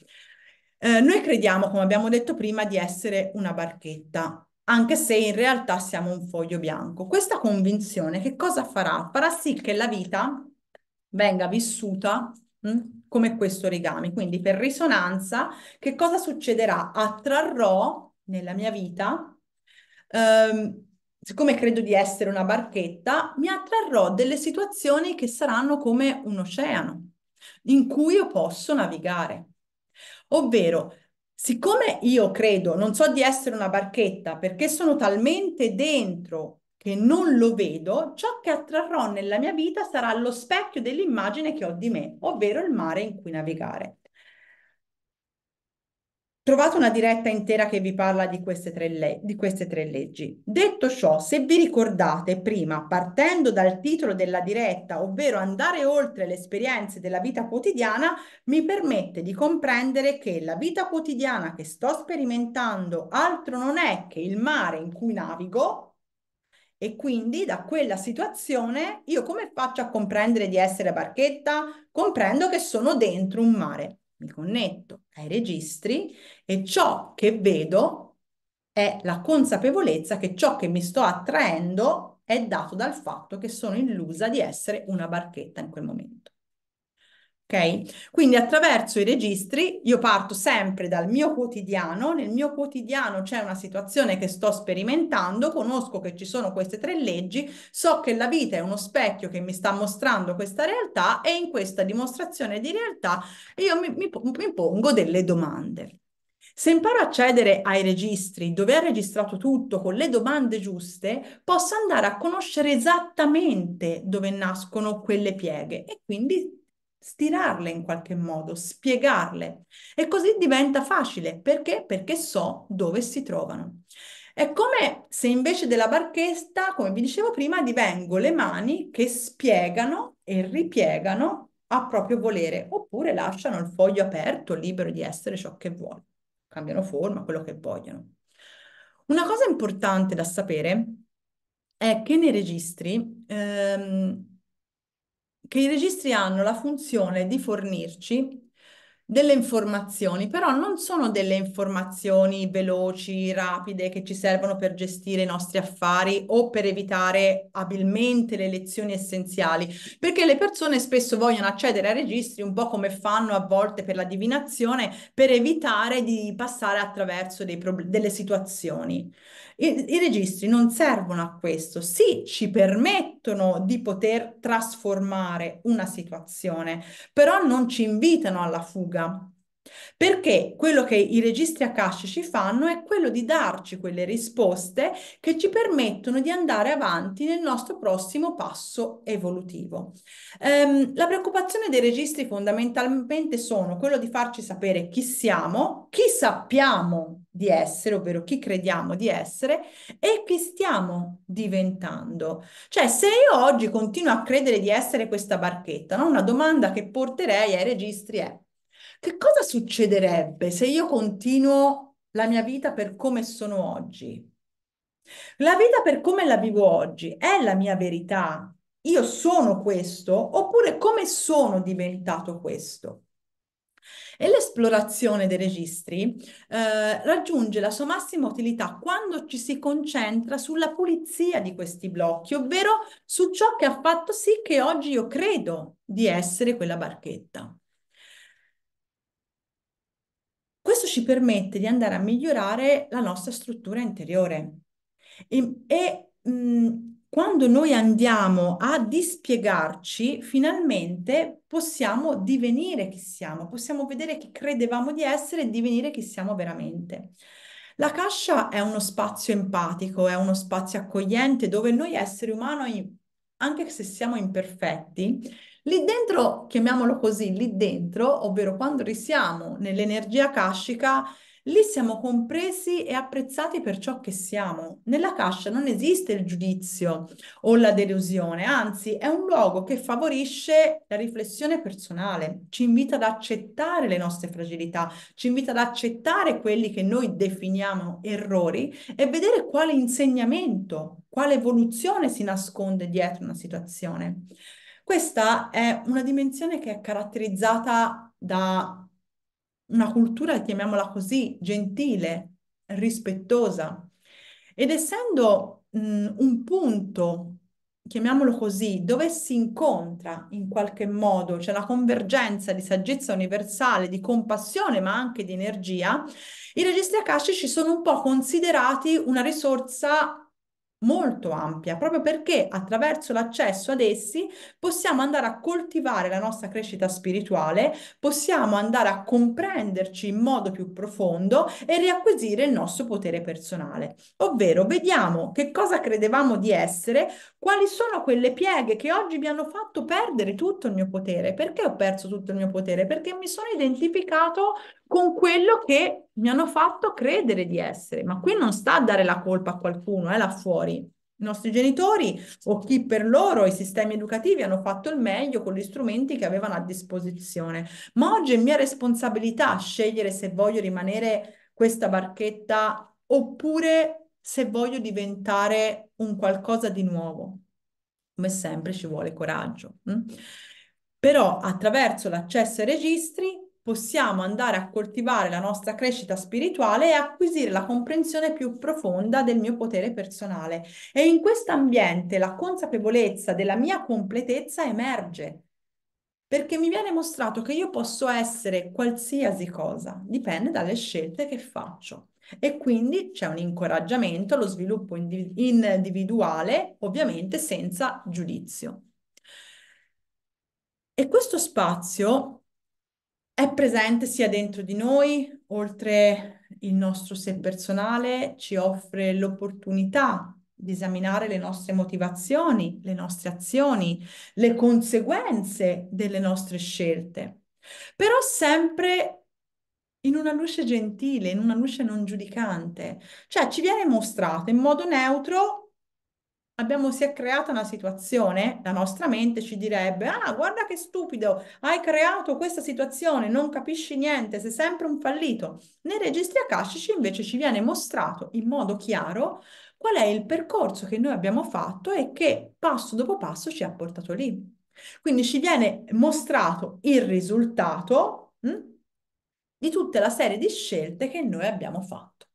Eh, noi crediamo, come abbiamo detto prima, di essere una barchetta, anche se in realtà siamo un foglio bianco. Questa convinzione che cosa farà? Farà sì che la vita venga vissuta mh, hm, come questo origami. Quindi per risonanza, che cosa succederà? Attrarrò nella mia vita, ehm, siccome credo di essere una barchetta, mi attrarrò delle situazioni che saranno come un oceano in cui io posso navigare. Ovvero, siccome io credo, non so di essere una barchetta perché sono talmente dentro che non lo vedo, ciò che attrarrò nella mia vita sarà lo specchio dell'immagine che ho di me, ovvero il mare in cui navigare. Trovate una diretta intera che vi parla di queste, le- di queste, tre leggi. Detto ciò, se vi ricordate prima, partendo dal titolo della diretta, ovvero andare oltre le esperienze della vita quotidiana, mi permette di comprendere che la vita quotidiana che sto sperimentando altro non è che il mare in cui navigo, e quindi da quella situazione io come faccio a comprendere di essere barchetta? Comprendo che sono dentro un mare. Mi connetto ai registri e ciò che vedo è la consapevolezza che ciò che mi sto attraendo è dato dal fatto che sono illusa di essere una barchetta in quel momento. Ok? Quindi attraverso i registri io parto sempre dal mio quotidiano, nel mio quotidiano c'è una situazione che sto sperimentando, conosco che ci sono queste tre leggi, so che la vita è uno specchio che mi sta mostrando questa realtà e in questa dimostrazione di realtà io mi, mi, mi pongo delle domande. Se imparo a accedere ai registri dove è registrato tutto con le domande giuste, posso andare a conoscere esattamente dove nascono quelle pieghe e quindi stirarle in qualche modo, spiegarle. E così diventa facile. Perché? Perché so dove si trovano. È come se invece della barchetta, come vi dicevo prima, divengo le mani che spiegano e ripiegano a proprio volere, oppure lasciano il foglio aperto, libero di essere ciò che vuole. Cambiano forma, quello che vogliono. Una cosa importante da sapere è che nei registri ehm, che i registri hanno la funzione di fornirci delle informazioni, però non sono delle informazioni veloci, rapide, che ci servono per gestire i nostri affari o per evitare abilmente le lezioni essenziali, perché le persone spesso vogliono accedere ai registri un po' come fanno a volte per la divinazione, per evitare di passare attraverso delle situazioni. I, I, registri non servono a questo, sì, ci permettono di poter trasformare una situazione, però non ci invitano alla fuga perché quello che i registri akashici fanno è quello di darci quelle risposte che ci permettono di andare avanti nel nostro prossimo passo evolutivo. Ehm, la preoccupazione dei registri fondamentalmente sono quello di farci sapere chi siamo, chi sappiamo di essere, ovvero chi crediamo di essere e chi stiamo diventando. Cioè, se io oggi continuo a credere di essere questa barchetta, no? una domanda che porterei ai registri è che cosa succederebbe se io continuo la mia vita per come sono oggi? La vita per come la vivo oggi è la mia verità. Io sono questo oppure come sono diventato questo? E l'esplorazione dei registri eh, raggiunge la sua massima utilità quando ci si concentra sulla pulizia di questi blocchi, ovvero su ciò che ha fatto sì che oggi io credo di essere quella barchetta. ci permette di andare a migliorare la nostra struttura interiore. E, e mh, quando noi andiamo a dispiegarci, finalmente possiamo divenire chi siamo, possiamo vedere chi credevamo di essere e divenire chi siamo veramente. La cascia è uno spazio empatico, è uno spazio accogliente dove noi esseri umani, anche se siamo imperfetti, Lì dentro, chiamiamolo così, lì dentro, ovvero quando risiamo nell'energia kashica, lì siamo compresi e apprezzati per ciò che siamo. Nella cascia non esiste il giudizio o la delusione, anzi è un luogo che favorisce la riflessione personale, ci invita ad accettare le nostre fragilità, ci invita ad accettare quelli che noi definiamo errori e vedere quale insegnamento, quale evoluzione si nasconde dietro una situazione. Questa è una dimensione che è caratterizzata da una cultura, chiamiamola così, gentile, rispettosa. Ed essendo mh, un punto, chiamiamolo così, dove si incontra in qualche modo, c'è cioè la convergenza di saggezza universale, di compassione, ma anche di energia, i registri akashici sono un po' considerati una risorsa molto ampia, proprio perché attraverso l'accesso ad essi possiamo andare a coltivare la nostra crescita spirituale, possiamo andare a comprenderci in modo più profondo e riacquisire il nostro potere personale. Ovvero vediamo che cosa credevamo di essere quali sono quelle pieghe che oggi mi hanno fatto perdere tutto il mio potere? Perché ho perso tutto il mio potere? Perché mi sono identificato con quello che mi hanno fatto credere di essere. Ma qui non sta a dare la colpa a qualcuno, è eh, là fuori. I nostri genitori o chi per loro, i sistemi educativi hanno fatto il meglio con gli strumenti che avevano a disposizione. Ma oggi è mia responsabilità scegliere se voglio rimanere questa barchetta oppure se voglio diventare un qualcosa di nuovo. Come sempre ci vuole coraggio. Hm? Però attraverso l'accesso ai registri possiamo andare a coltivare la nostra crescita spirituale e acquisire la comprensione più profonda del mio potere personale. E in questo ambiente la consapevolezza della mia completezza emerge, perché mi viene mostrato che io posso essere qualsiasi cosa, dipende dalle scelte che faccio e quindi c'è un incoraggiamento allo sviluppo individuale, ovviamente senza giudizio. E questo spazio è presente sia dentro di noi, oltre il nostro sé personale, ci offre l'opportunità di esaminare le nostre motivazioni, le nostre azioni, le conseguenze delle nostre scelte, però sempre in una luce gentile, in una luce non giudicante. Cioè ci viene mostrata in modo neutro, abbiamo, si è creata una situazione, la nostra mente ci direbbe, ah guarda che stupido, hai creato questa situazione, non capisci niente, sei sempre un fallito. Nei registri akashici invece ci viene mostrato in modo chiaro qual è il percorso che noi abbiamo fatto e che passo dopo passo ci ha portato lì. Quindi ci viene mostrato il risultato, mh? Hm, di tutta la serie di scelte che noi abbiamo fatto.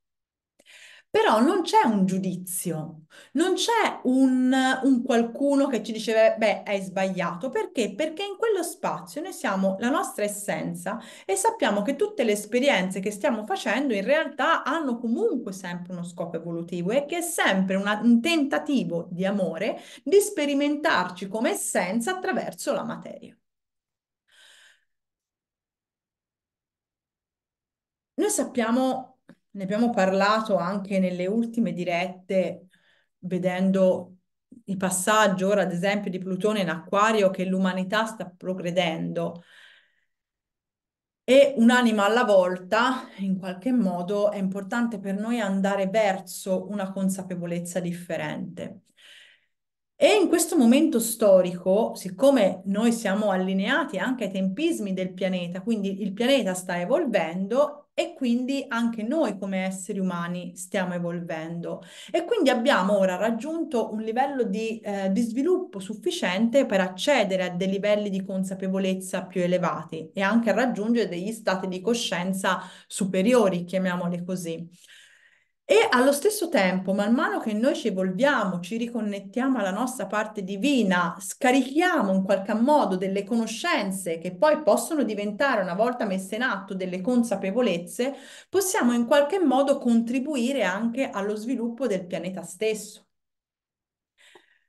Però non c'è un giudizio, non c'è un, un, qualcuno che ci dice, beh, hai sbagliato. Perché? Perché in quello spazio noi siamo la nostra essenza e sappiamo che tutte le esperienze che stiamo facendo in realtà hanno comunque sempre uno scopo evolutivo e che è sempre una, un tentativo di amore di sperimentarci come essenza attraverso la materia. Noi sappiamo, ne abbiamo parlato anche nelle ultime dirette, vedendo il passaggio ora, ad esempio, di Plutone in Acquario, che l'umanità sta progredendo e un'anima alla volta, in qualche modo, è importante per noi andare verso una consapevolezza differente. E in questo momento storico, siccome noi siamo allineati anche ai tempismi del pianeta, quindi il pianeta sta evolvendo, e quindi anche noi come esseri umani stiamo evolvendo e quindi abbiamo ora raggiunto un livello di, eh, di sviluppo sufficiente per accedere a dei livelli di consapevolezza più elevati e anche raggiungere degli stati di coscienza superiori, chiamiamoli così. E allo stesso tempo, man mano che noi ci evolviamo, ci riconnettiamo alla nostra parte divina, scarichiamo in qualche modo delle conoscenze che poi possono diventare, una volta messe in atto, delle consapevolezze, possiamo in qualche modo contribuire anche allo sviluppo del pianeta stesso.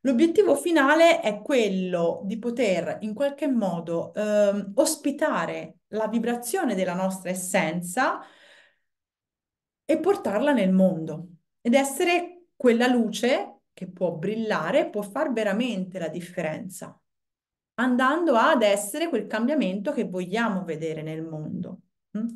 L'obiettivo finale è quello di poter in qualche modo eh, ospitare la vibrazione della nostra essenza, e portarla nel mondo ed essere quella luce che può brillare, può far veramente la differenza, andando ad essere quel cambiamento che vogliamo vedere nel mondo. Mm?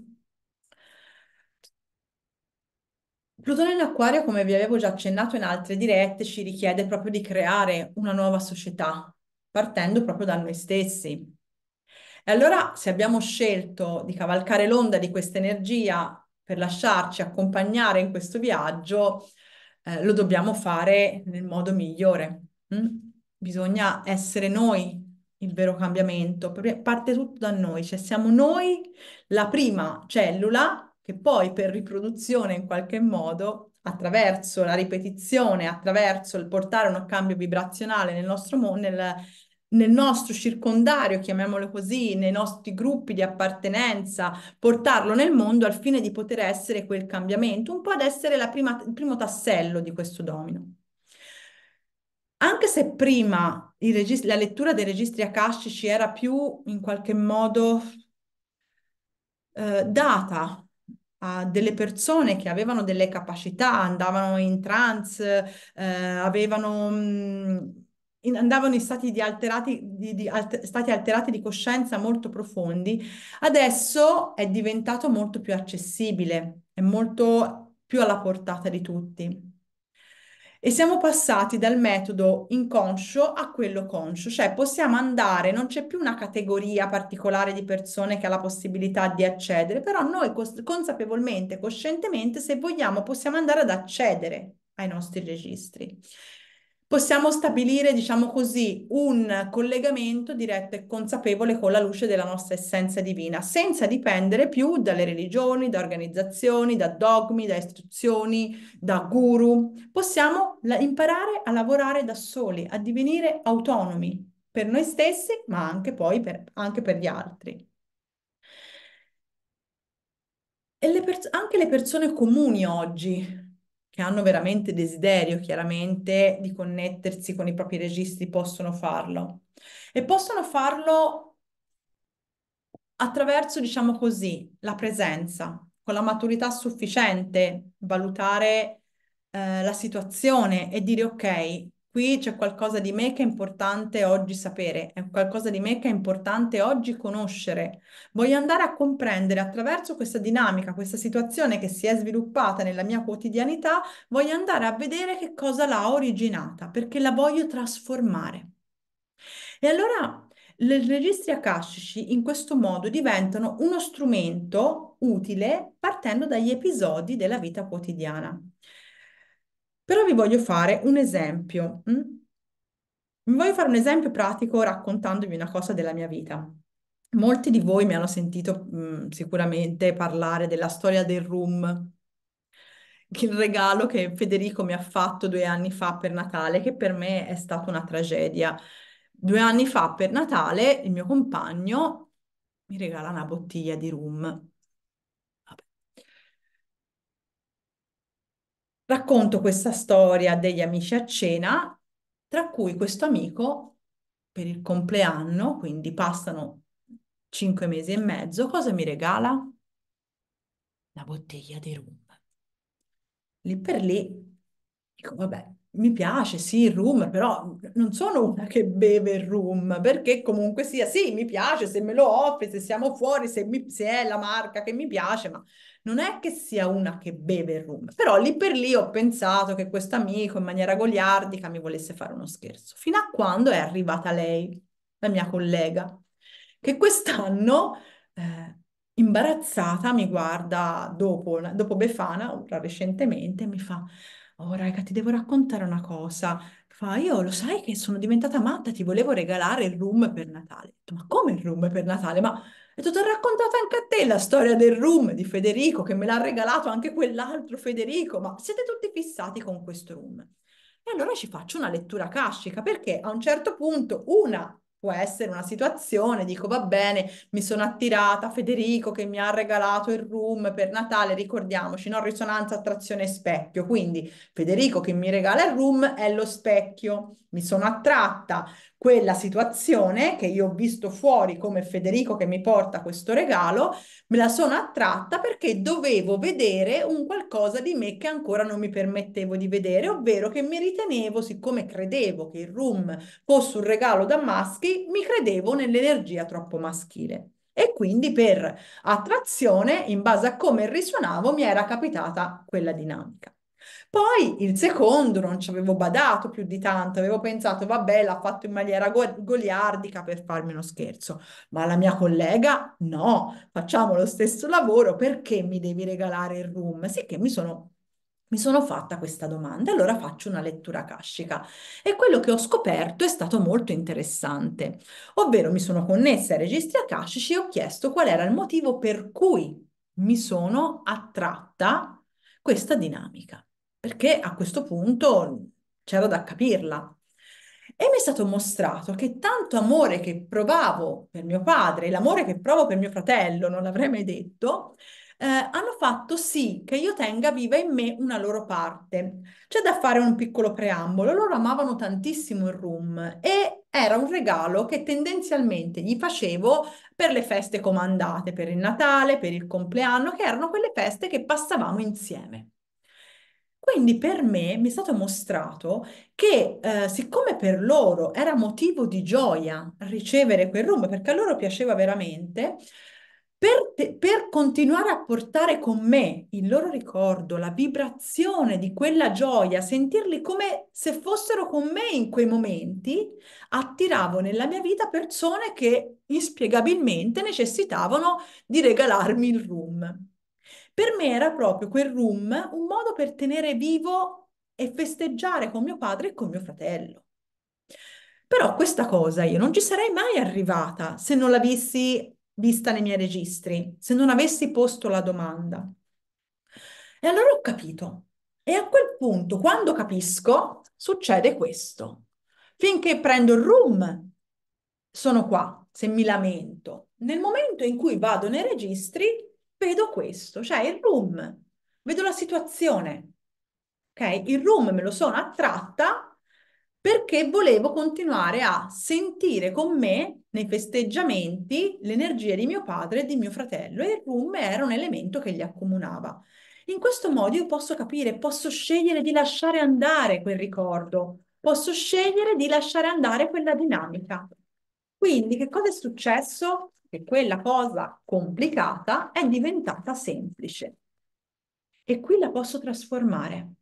Plutone in Acquario, come vi avevo già accennato in altre dirette, ci richiede proprio di creare una nuova società, partendo proprio da noi stessi. E allora, se abbiamo scelto di cavalcare l'onda di questa energia per lasciarci accompagnare in questo viaggio, eh, lo dobbiamo fare nel modo migliore. Mm? Bisogna essere noi il vero cambiamento, parte tutto da noi, cioè siamo noi la prima cellula che poi per riproduzione in qualche modo, attraverso la ripetizione, attraverso il portare un cambio vibrazionale nel nostro mondo, nel, nel nostro circondario, chiamiamolo così, nei nostri gruppi di appartenenza, portarlo nel mondo al fine di poter essere quel cambiamento, un po' ad essere prima, il primo tassello di questo domino. Anche se prima registri, la lettura dei registri akashici era più in qualche modo eh, data a delle persone che avevano delle capacità, andavano in trance, eh, avevano... Mh, mm, in, andavano in stati, di alterati, di, di alter, stati alterati di coscienza molto profondi, adesso è diventato molto più accessibile, è molto più alla portata di tutti. E siamo passati dal metodo inconscio a quello conscio, cioè possiamo andare, non c'è più una categoria particolare di persone che ha la possibilità di accedere, però noi cons- consapevolmente, coscientemente, se vogliamo, possiamo andare ad accedere ai nostri registri possiamo stabilire, diciamo così, un collegamento diretto e consapevole con la luce della nostra essenza divina, senza dipendere più dalle religioni, da organizzazioni, da dogmi, da istruzioni, da guru. Possiamo la- imparare a lavorare da soli, a divenire autonomi per noi stessi, ma anche poi per, anche per gli altri. E le pers- anche le persone comuni oggi che hanno veramente desiderio, chiaramente, di connettersi con i propri registri, possono farlo. E possono farlo attraverso, diciamo così, la presenza, con la maturità sufficiente, valutare eh, la situazione e dire ok, qui c'è qualcosa di me che è importante oggi sapere, è qualcosa di me che è importante oggi conoscere. Voglio andare a comprendere attraverso questa dinamica, questa situazione che si è sviluppata nella mia quotidianità, voglio andare a vedere che cosa l'ha originata, perché la voglio trasformare. E allora i registri akashici in questo modo diventano uno strumento utile partendo dagli episodi della vita quotidiana. Però vi voglio fare un esempio. Mm? Vi voglio fare un esempio pratico raccontandovi una cosa della mia vita. Molti di voi mi hanno sentito mh, mm, sicuramente parlare della storia del room, il regalo che Federico mi ha fatto due anni fa per Natale, che per me è stata una tragedia. Due anni fa per Natale il mio compagno mi regala una bottiglia di room. racconto questa storia degli amici a cena, tra cui questo amico per il compleanno, quindi passano cinque mesi e mezzo, cosa mi regala? Una bottiglia di rum. Lì per lì dico, vabbè, mi piace, sì, il rum, però non sono una che beve il rum, perché comunque sia, sì, mi piace se me lo offri, se siamo fuori, se, mi, se è la marca che mi piace, ma non è che sia una che beve il rum. Però lì per lì ho pensato che questo amico in maniera goliardica mi volesse fare uno scherzo, fino a quando è arrivata lei, la mia collega, che quest'anno... Eh, imbarazzata mi guarda dopo, dopo Befana, recentemente, mi fa oh raga ti devo raccontare una cosa, fa io lo sai che sono diventata matta, ti volevo regalare il rum per Natale. Ho detto, ma come il rum per Natale? Ma ti ho raccontato anche a te la storia del rum di Federico che me l'ha regalato anche quell'altro Federico, ma siete tutti fissati con questo rum? E allora ci faccio una lettura cascica perché a un certo punto una può essere una situazione, dico va bene, mi sono attirata Federico che mi ha regalato il room per Natale, ricordiamoci, no? Risonanza, attrazione, specchio. Quindi Federico che mi regala il room è lo specchio, mi sono attratta, quella situazione che io ho visto fuori come Federico che mi porta questo regalo, me la sono attratta perché dovevo vedere un qualcosa di me che ancora non mi permettevo di vedere, ovvero che mi ritenevo, siccome credevo che il room fosse un regalo da maschi, mi credevo nell'energia troppo maschile. E quindi per attrazione, in base a come risuonavo, mi era capitata quella dinamica. Poi il secondo non ci avevo badato più di tanto, avevo pensato, vabbè, l'ha fatto in maniera go- goliardica per farmi uno scherzo, ma la mia collega no, facciamo lo stesso lavoro, perché mi devi regalare il room? Sì che mi sono mi sono fatta questa domanda, allora faccio una lettura cascica e quello che ho scoperto è stato molto interessante, ovvero mi sono connessa ai registri akashici e ho chiesto qual era il motivo per cui mi sono attratta questa dinamica perché a questo punto c'era da capirla. E mi è stato mostrato che tanto amore che provavo per mio padre, l'amore che provo per mio fratello, non l'avrei mai detto, eh, hanno fatto sì che io tenga viva in me una loro parte. C'è da fare un piccolo preambolo, loro amavano tantissimo il rum e era un regalo che tendenzialmente gli facevo per le feste comandate, per il Natale, per il compleanno, che erano quelle feste che passavamo insieme. Quindi per me mi è stato mostrato che eh, siccome per loro era motivo di gioia ricevere quel rum, perché a loro piaceva veramente, per, te, per, continuare a portare con me il loro ricordo, la vibrazione di quella gioia, sentirli come se fossero con me in quei momenti, attiravo nella mia vita persone che inspiegabilmente necessitavano di regalarmi il rum. Per me era proprio quel room un modo per tenere vivo e festeggiare con mio padre e con mio fratello. Però questa cosa io non ci sarei mai arrivata se non l'avessi vista nei miei registri, se non avessi posto la domanda. E allora ho capito. E a quel punto, quando capisco, succede questo. Finché prendo il room, sono qua, se mi lamento. Nel momento in cui vado nei registri, vedo questo, cioè il room, vedo la situazione. Ok? Il room me lo sono attratta perché volevo continuare a sentire con me nei festeggiamenti l'energia di mio padre e di mio fratello e il room era un elemento che li accomunava. In questo modo io posso capire, posso scegliere di lasciare andare quel ricordo, posso scegliere di lasciare andare quella dinamica. Quindi che cosa è successo? che quella cosa complicata è diventata semplice. E qui la posso trasformare,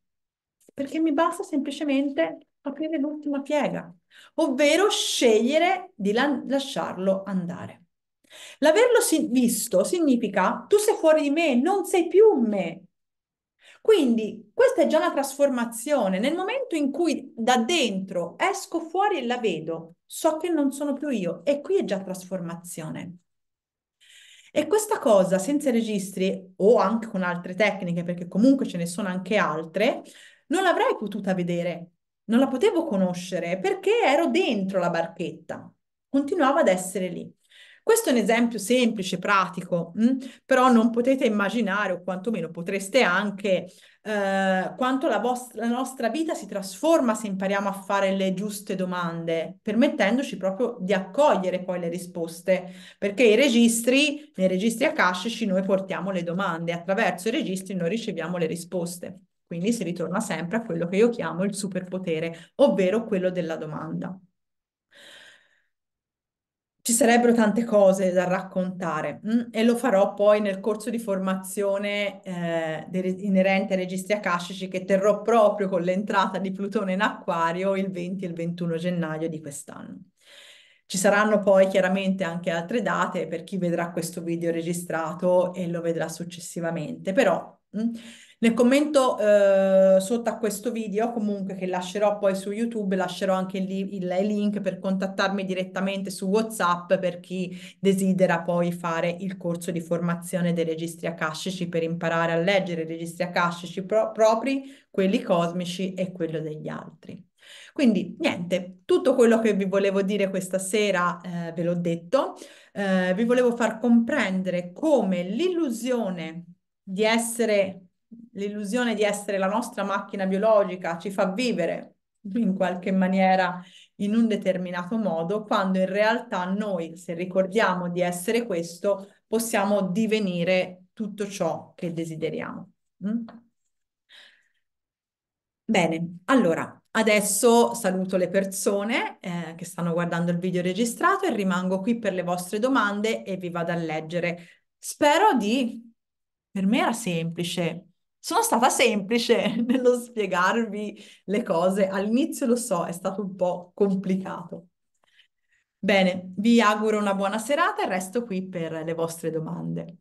perché mi basta semplicemente aprire l'ultima piega, ovvero scegliere di la- lasciarlo andare. L'averlo si- visto significa tu sei fuori di me, non sei più me. Quindi questa è già una trasformazione. Nel momento in cui da dentro esco fuori e la vedo, so che non sono più io e qui è già trasformazione. E questa cosa senza registri o anche con altre tecniche, perché comunque ce ne sono anche altre, non l'avrei potuta vedere, non la potevo conoscere perché ero dentro la barchetta, continuavo ad essere lì. Questo è un esempio semplice, pratico, mh? Mm? però non potete immaginare, o quantomeno potreste anche, eh, quanto la, la nostra vita si trasforma se impariamo a fare le giuste domande, permettendoci proprio di accogliere poi le risposte, perché i registri, nei registri akashici noi portiamo le domande, attraverso i registri noi riceviamo le risposte. Quindi si ritorna sempre a quello che io chiamo il superpotere, ovvero quello della domanda ci sarebbero tante cose da raccontare mh? Mm, e lo farò poi nel corso di formazione eh, de- inerente ai registri akashici che terrò proprio con l'entrata di Plutone in Acquario il 20 e il 21 gennaio di quest'anno. Ci saranno poi chiaramente anche altre date per chi vedrà questo video registrato e lo vedrà successivamente, però mh? Mm, nel commento eh, sotto a questo video, comunque che lascerò poi su YouTube, lascerò anche lì il, il link per contattarmi direttamente su WhatsApp per chi desidera poi fare il corso di formazione dei registri akashici per imparare a leggere i registri akashici pro- propri, quelli cosmici e quello degli altri. Quindi niente, tutto quello che vi volevo dire questa sera eh, ve l'ho detto, eh, vi volevo far comprendere come l'illusione di essere l'illusione di essere la nostra macchina biologica ci fa vivere in qualche maniera in un determinato modo, quando in realtà noi, se ricordiamo di essere questo, possiamo divenire tutto ciò che desideriamo. Mm? Bene, allora adesso saluto le persone eh, che stanno guardando il video registrato e rimango qui per le vostre domande e vi vado a leggere. Spero di... Per me era semplice, sono stata semplice nello spiegarvi le cose. All'inizio lo so, è stato un po' complicato. Bene, vi auguro una buona serata e resto qui per le vostre domande.